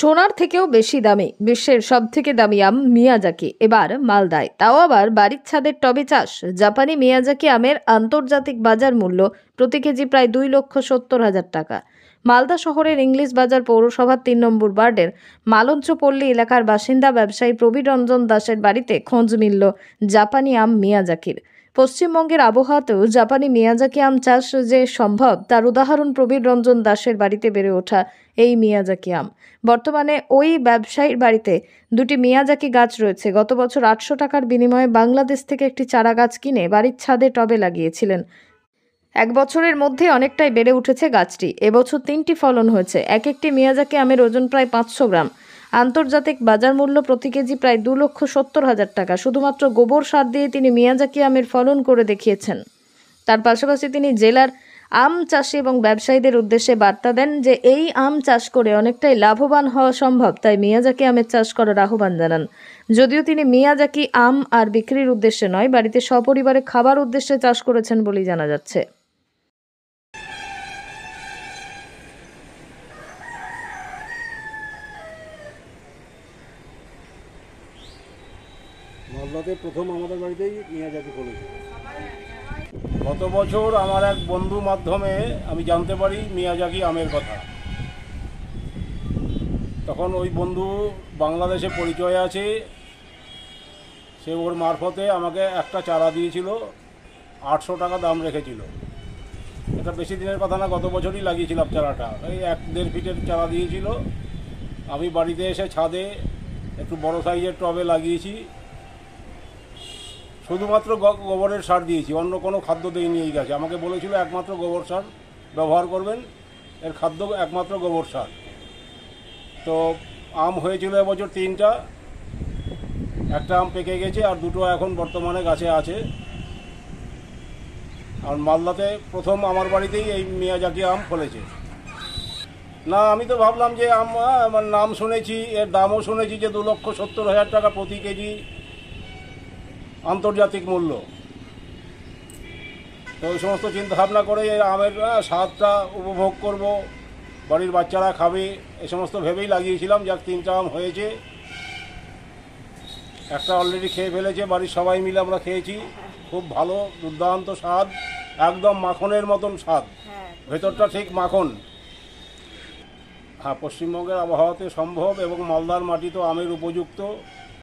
সোনার থেকেও বেশি দামি বিশ্বের সব থেকে দামি আম মিয়াজাকি এবার মালদায় তাও আবার বাড়ির ছাদের টবে চাষ জাপানি মিয়াজাকি আমের আন্তর্জাতিক বাজার মূল্য প্রতি কেজি প্রায় দুই লক্ষ সত্তর হাজার টাকা মালদা শহরের ইংলিশ বাজার পৌরসভার তিন নম্বর ওয়ার্ডের মালঞ্চপল্লী এলাকার বাসিন্দা ব্যবসায়ী প্রবীর রঞ্জন দাসের বাড়িতে খোঁজ মিলল জাপানি আম মিয়াজাকির পশ্চিমবঙ্গের আবহাওয়াতেও জাপানি মিয়াজাকি আম চাষ যে সম্ভব তার উদাহরণ প্রবীর রঞ্জন দাসের বাড়িতে বেড়ে ওঠা এই মিয়াজাকি আম বর্তমানে ওই ব্যবসায়ীর বাড়িতে দুটি মিয়াজাকি গাছ রয়েছে গত বছর আটশো টাকার বিনিময়ে বাংলাদেশ থেকে একটি চারা গাছ কিনে বাড়ির ছাদে টবে লাগিয়েছিলেন এক বছরের মধ্যে অনেকটাই বেড়ে উঠেছে গাছটি এবছর তিনটি ফলন হয়েছে এক একটি মিয়াজাকি আমের ওজন প্রায় পাঁচশো গ্রাম আন্তর্জাতিক বাজার মূল্য প্রতি কেজি প্রায় দু লক্ষ সত্তর হাজার টাকা শুধুমাত্র গোবর সার দিয়ে তিনি মিয়াজাকি আমের ফলন করে দেখিয়েছেন তার পাশাপাশি তিনি জেলার আম চাষি এবং ব্যবসায়ীদের উদ্দেশ্যে বার্তা দেন যে এই আম চাষ করে অনেকটাই লাভবান হওয়া সম্ভব তাই মিয়াজাকি আমের চাষ করার আহ্বান জানান যদিও তিনি মিয়াজাকি আম আর বিক্রির উদ্দেশ্যে নয় বাড়িতে সপরিবারে খাবার উদ্দেশ্যে চাষ করেছেন বলেই জানা যাচ্ছে মালদাতে প্রথম আমাদের বাড়িতেই মিয়াজাকে করেছে গত বছর আমার এক বন্ধু মাধ্যমে আমি জানতে পারি মিয়াজাকি আমের কথা তখন ওই বন্ধু বাংলাদেশে পরিচয় আছে সে ওর মারফতে আমাকে একটা চারা দিয়েছিল আটশো টাকা দাম রেখেছিল এটা বেশি দিনের কথা না গত বছরই লাগিয়েছিলাম চারাটা এই এক দেড় ফিটের চারা দিয়েছিল আমি বাড়িতে এসে ছাদে একটু বড় সাইজের টবে লাগিয়েছি শুধুমাত্র গোবরের সার দিয়েছি অন্য কোনো খাদ্য দিয়ে এই গেছে আমাকে বলেছিল একমাত্র গোবর সার ব্যবহার করবেন এর খাদ্য একমাত্র গোবর সার তো আম হয়েছিল এবছর তিনটা একটা আম পেকে গেছে আর দুটো এখন বর্তমানে গাছে আছে আর মালদাতে প্রথম আমার বাড়িতেই এই মিয়াজাকি আম ফলেছে না আমি তো ভাবলাম যে আমার নাম শুনেছি এর দামও শুনেছি যে দু লক্ষ সত্তর হাজার টাকা প্রতি কেজি আন্তর্জাতিক মূল্য তো ওই সমস্ত চিন্তাভাবনা করে এই আমের স্বাদটা উপভোগ করব বাড়ির বাচ্চারা খাবে এ সমস্ত ভেবেই লাগিয়েছিলাম যাক তিনটা আম হয়েছে একটা অলরেডি খেয়ে ফেলেছে বাড়ির সবাই মিলে আমরা খেয়েছি খুব ভালো দুর্দান্ত স্বাদ একদম মাখনের মতন স্বাদ হ্যাঁ। ভেতরটা ঠিক মাখন হ্যাঁ পশ্চিমবঙ্গের আবহাওয়াতে সম্ভব এবং মালদার মাটি তো আমের উপযুক্ত